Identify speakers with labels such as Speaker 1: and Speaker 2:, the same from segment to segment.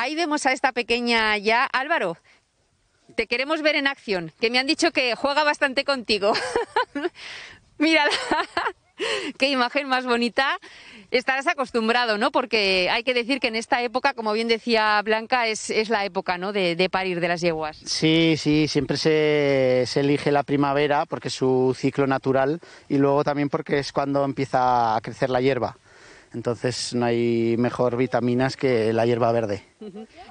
Speaker 1: Ahí vemos a esta pequeña ya. Álvaro, te queremos ver en acción, que me han dicho que juega bastante contigo. Mírala. Qué imagen más bonita. Estarás acostumbrado, ¿no? Porque hay que decir que en esta época, como bien decía Blanca, es, la época, ¿no? De, parir de las yeguas.
Speaker 2: Sí, sí, siempre se, se, elige la primavera porque es su ciclo natural y luego también porque es cuando empieza a crecer la hierba. Entonces no hay mejor vitaminas que la hierba verde.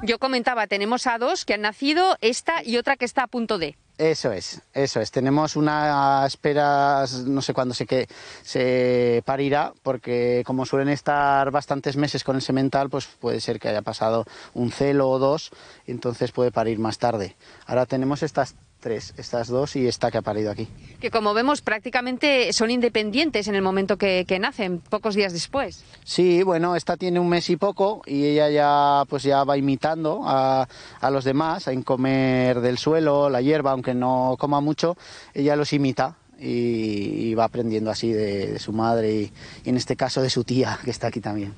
Speaker 1: Yo comentaba, tenemos a dos que han nacido, esta y otra que está a punto de.
Speaker 2: Eso es, eso es. Tenemos una espera, no sé cuándo sé que se parirá, porque como suelen estar bastantes meses con el semental, pues puede ser que haya pasado un celo o dos, entonces puede parir más tarde. Ahora tenemos estas Tres, estas dos y esta que ha parido aquí.
Speaker 1: Que como vemos prácticamente son independientes en el momento que, nacen, pocos días después.
Speaker 2: Sí, bueno, esta tiene un mes y poco y ella ya pues ya va imitando a, los demás en comer del suelo, la hierba, aunque no coma mucho, ella los imita. Y, va aprendiendo así de, su madre y en este caso de su tía que está aquí también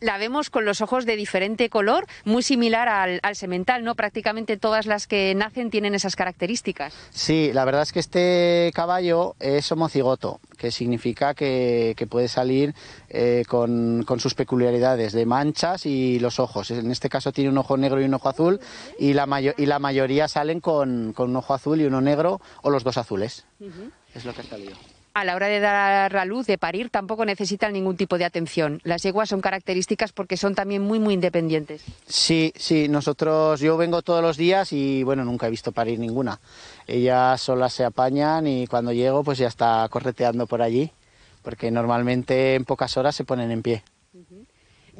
Speaker 1: la vemos con los ojos de diferente color, muy similar al, al semental, ¿no? Prácticamente todas las que nacen tienen esas características.
Speaker 2: Sí, la verdad es que este caballo es homocigoto, que significa que, puede salir eh, con, sus peculiaridades de manchas y los ojos. En este caso tiene un ojo negro y un ojo azul y la, y la mayoría salen con, un ojo azul y uno negro o los dos azules. Es lo que ha salido
Speaker 1: a la hora de dar a luz, de parir, tampoco necesitan ningún tipo de atención. Las yeguas son características porque son también muy, muy independientes.
Speaker 2: Sí, sí, nosotros, yo vengo todos los días y bueno, nunca he visto parir ninguna. Ellas solas se apañan y cuando llego pues ya está correteando por allí, porque normalmente en pocas horas se ponen en pie.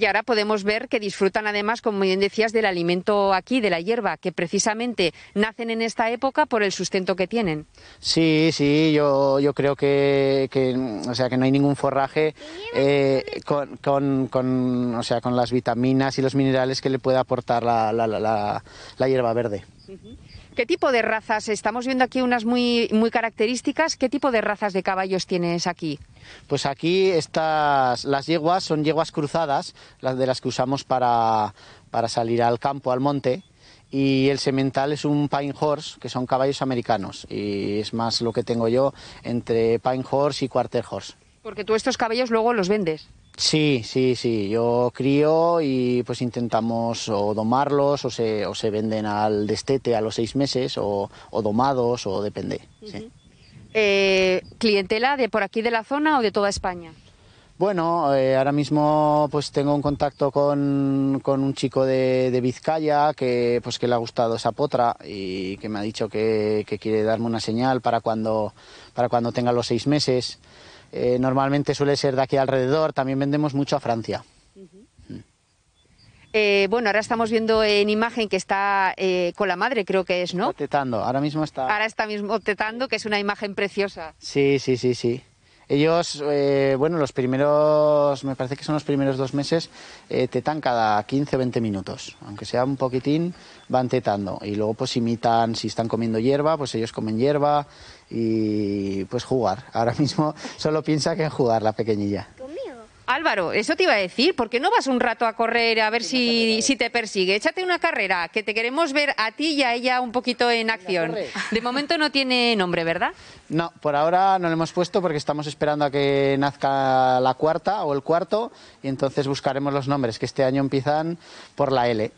Speaker 1: Y ahora podemos ver que disfrutan además, como bien decías, del alimento aquí, de la hierba, que precisamente nacen en esta época por el sustento que tienen.
Speaker 2: Sí, sí, yo, creo que, o sea, que no hay ningún forraje eh, con, o sea, con las vitaminas y los minerales que le pueda aportar la hierba verde.
Speaker 1: ¿Qué tipo de razas? Estamos viendo aquí unas muy, muy características. ¿Qué tipo de razas de caballos tienes aquí?
Speaker 2: Pues aquí las yeguas son yeguas cruzadas, las de las que usamos para, para salir al campo, al monte y el semental es un pine horse, que son caballos americanos, y es más lo que tengo yo entre pine horse y quarter horse.
Speaker 1: Porque tú estos caballos luego los vendes.
Speaker 2: Sí, sí, sí. Yo crío y pues intentamos o domarlos o se, o se venden al destete a los seis meses o, domados o depende.
Speaker 1: Eh, ¿Clientela de por aquí de la zona o de toda España?
Speaker 2: Bueno, eh, ahora mismo pues tengo un contacto con, un chico de, Vizcaya que pues que le ha gustado esa potra y que me ha dicho que, quiere darme una señal para cuando, para cuando tenga los seis meses. Eh, normalmente suele ser de aquí alrededor, también vendemos mucho a Francia.
Speaker 1: Eh, bueno, ahora estamos viendo en imagen que está eh, con la madre, creo que es, ¿no? Tetando, ahora mismo está. Ahora está mismo tetando, que es una imagen preciosa.
Speaker 2: Sí, sí, sí, sí. Ellos, eh, bueno, los primeros, me parece que son los primeros dos meses, eh, tetan cada 15 o 20 minutos. Aunque sea un poquitín, van tetando. Y luego pues imitan, si están comiendo hierba, pues ellos comen hierba y pues jugar. Ahora mismo solo piensa que en jugar la pequeñilla.
Speaker 1: Álvaro, eso te iba a decir, ¿por qué no vas un rato a correr a ver si, si te persigue? Échate una carrera, que te queremos ver a ti y a ella un poquito en acción. De momento no tiene nombre, ¿verdad?
Speaker 2: No, por ahora no lo hemos puesto porque estamos esperando a que nazca la cuarta o el cuarto y entonces buscaremos los nombres, que este año empiezan por la L.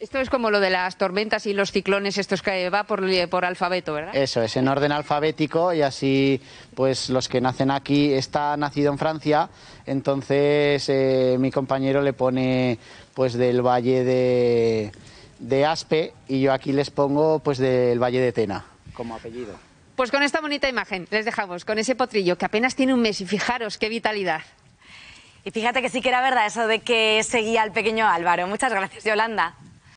Speaker 1: Esto es como lo de las tormentas y los ciclones, esto que va por, por alfabeto, ¿verdad?
Speaker 2: Eso es, en orden alfabético y así pues los que nacen aquí, está nacido en Francia, entonces eh, mi compañero le pone pues del Valle de, de Aspe y yo aquí les pongo pues del Valle de Tena como
Speaker 1: apellido. Pues con esta bonita imagen les dejamos, con ese potrillo que apenas tiene un mes y fijaros qué vitalidad. Y fíjate que sí que era verdad eso de que seguía al pequeño Álvaro. Muchas gracias,
Speaker 2: Yolanda.